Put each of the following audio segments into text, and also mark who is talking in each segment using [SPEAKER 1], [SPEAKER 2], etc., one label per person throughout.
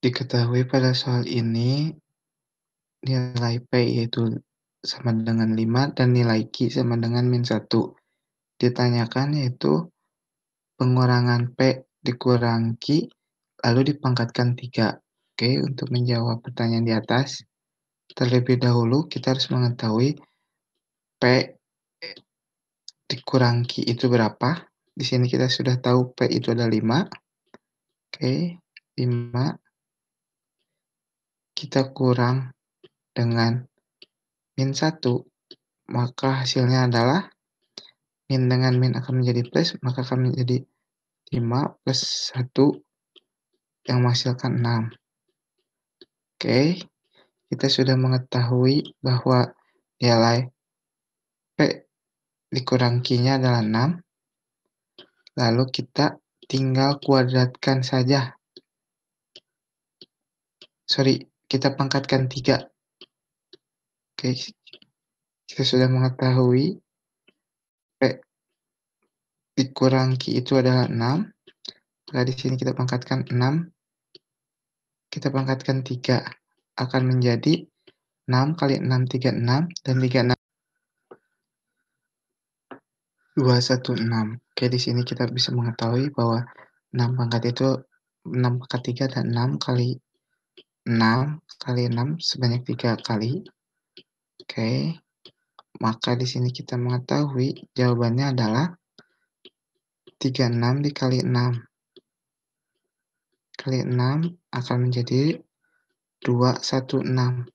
[SPEAKER 1] Diketahui pada soal ini, nilai P yaitu sama dengan 5 dan nilai Q sama dengan min 1. Ditanyakan yaitu pengurangan P dikurang Q lalu dipangkatkan 3. Oke, untuk menjawab pertanyaan di atas, terlebih dahulu kita harus mengetahui P dikurang Q itu berapa. Di sini kita sudah tahu P itu ada 5. Oke, 5 kita kurang dengan min 1, maka hasilnya adalah min dengan min akan menjadi plus, maka akan menjadi 5 plus 1 yang menghasilkan 6. Oke, kita sudah mengetahui bahwa nilai P dikurang q adalah 6. Lalu kita tinggal kuadratkan saja. Sorry, kita pangkatkan tiga. Oke, kita sudah mengetahui P dikurang Q itu adalah 6. Setelah di sini kita pangkatkan 6. Kita pangkatkan 3. Akan menjadi 6 kali 6, 36. Dan 36. 216. Oke, di sini kita bisa mengetahui bahwa 6 pangkat itu 6 pangkat 3 dan 6 kali 6 kali 6 sebanyak 3 kali. Oke. Maka di sini kita mengetahui jawabannya adalah 36 dikali 6. Kali 6 akan menjadi 216.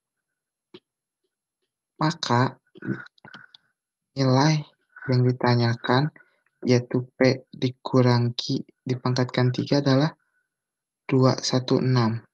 [SPEAKER 1] Maka nilai yang ditanyakan yaitu P dikurangi dipangkatkan 3 adalah 216.